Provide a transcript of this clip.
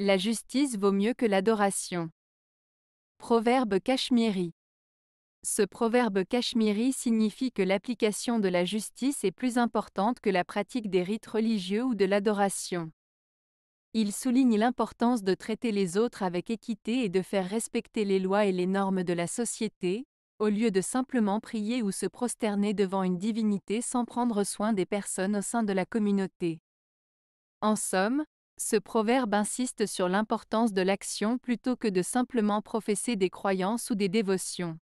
La justice vaut mieux que l'adoration. Proverbe cachemiri. Ce proverbe cachemiri signifie que l'application de la justice est plus importante que la pratique des rites religieux ou de l'adoration. Il souligne l'importance de traiter les autres avec équité et de faire respecter les lois et les normes de la société, au lieu de simplement prier ou se prosterner devant une divinité sans prendre soin des personnes au sein de la communauté. En somme, ce proverbe insiste sur l'importance de l'action plutôt que de simplement professer des croyances ou des dévotions.